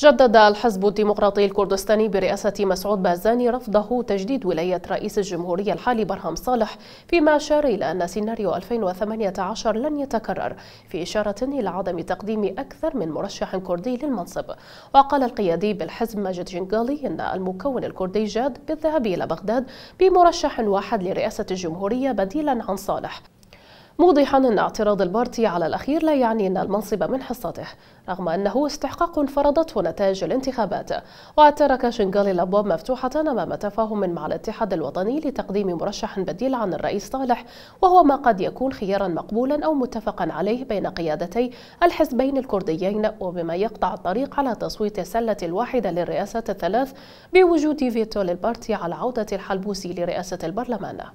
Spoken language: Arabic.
جدد الحزب الديمقراطي الكردستاني برئاسة مسعود بازاني رفضه تجديد ولاية رئيس الجمهورية الحالي برهم صالح فيما أشار إلى أن سيناريو 2018 لن يتكرر في إشارة إلى عدم تقديم أكثر من مرشح كردي للمنصب وقال القيادي بالحزب ماجد جنغالي أن المكون الكردي جاد بالذهاب إلى بغداد بمرشح واحد لرئاسة الجمهورية بديلا عن صالح موضحا أن اعتراض البارتي على الأخير لا يعني أن المنصب من حصته رغم أنه استحقاق فرضته نتائج الانتخابات وترك شنغالي الأبواب مفتوحة أمام تفاهم مع الاتحاد الوطني لتقديم مرشح بديل عن الرئيس صالح وهو ما قد يكون خيارا مقبولا أو متفقا عليه بين قيادتي الحزبين الكرديين وبما يقطع الطريق على تصويت السلة الواحدة للرئاسات الثلاث بوجود فيتو للبارتي على عودة الحلبوسي لرئاسة البرلمان